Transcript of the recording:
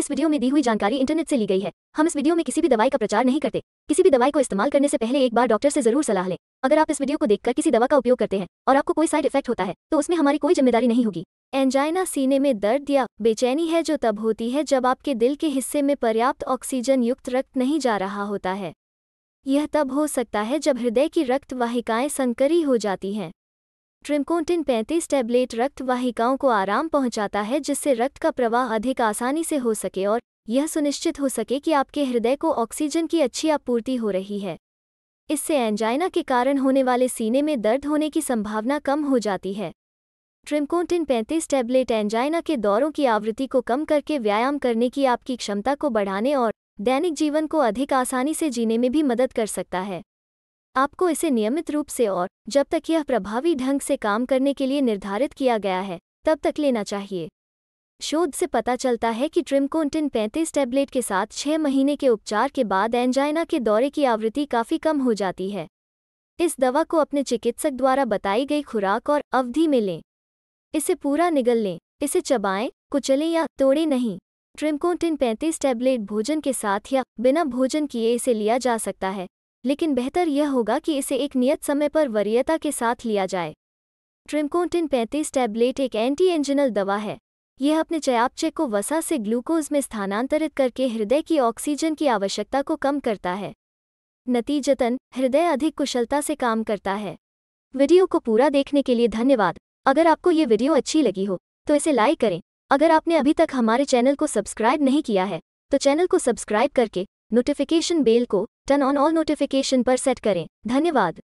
इस वीडियो में दी हुई जानकारी इंटरनेट से ली गई है हम इस वीडियो में किसी भी दवाई का प्रचार नहीं करते किसी भी दवाई को इस्तेमाल करने से पहले एक बार डॉक्टर से जरूर सलाह लें अगर आप इस वीडियो को देखकर किसी दवा का उपयोग करते हैं और आपको कोई साइड इफेक्ट होता है तो उसमें हमारी कोई जिम्मेदारी नहीं होगी एंजाइना सीने में दर्द या बेचैनी है जो तब होती है जब आपके दिल के हिस्से में पर्याप्त ऑक्सीजन युक्त रक्त नहीं जा रहा होता है यह तब हो सकता है जब हृदय की रक्त वाहिकाएं संकरी हो जाती हैं ट्रिमकोटिन 35 टैबलेट रक्त वाहिकाओं को आराम पहुंचाता है जिससे रक्त का प्रवाह अधिक आसानी से हो सके और यह सुनिश्चित हो सके कि आपके हृदय को ऑक्सीजन की अच्छी आपूर्ति हो रही है इससे एंजाइना के कारण होने वाले सीने में दर्द होने की संभावना कम हो जाती है ट्रिमकोटिन 35 टैबलेट एंजाइना के दौरों की आवृत्ति को कम करके व्यायाम करने की आपकी क्षमता को बढ़ाने और दैनिक जीवन को अधिक आसानी से जीने में भी मदद कर सकता है आपको इसे नियमित रूप से और जब तक यह प्रभावी ढंग से काम करने के लिए निर्धारित किया गया है तब तक लेना चाहिए शोध से पता चलता है कि ट्रिमकोन्टिन 35 टैबलेट के साथ छह महीने के उपचार के बाद एंजाइना के दौरे की आवृत्ति काफ़ी कम हो जाती है इस दवा को अपने चिकित्सक द्वारा बताई गई खुराक और अवधि में लें इसे पूरा निगल लें इसे चबाएं कुचलें या तोड़ें नहीं ट्रिमकोन्टिन 35 टैबलेट भोजन के साथ या बिना भोजन किए इसे लिया जा सकता है लेकिन बेहतर यह होगा कि इसे एक नियत समय पर वरीयता के साथ लिया जाए ट्रिमकोटिन 35 टैबलेट एक एंटी एंजिनल दवा है यह अपने चयापचय को वसा से ग्लूकोज में स्थानांतरित करके हृदय की ऑक्सीजन की आवश्यकता को कम करता है नतीजतन हृदय अधिक कुशलता से काम करता है वीडियो को पूरा देखने के लिए धन्यवाद अगर आपको ये वीडियो अच्छी लगी हो तो इसे लाइक करें अगर आपने अभी तक हमारे चैनल को सब्सक्राइब नहीं किया है तो चैनल को सब्सक्राइब करके नोटिफिकेशन बेल को टर्न ऑन ऑल नोटिफिकेशन पर सेट करें धन्यवाद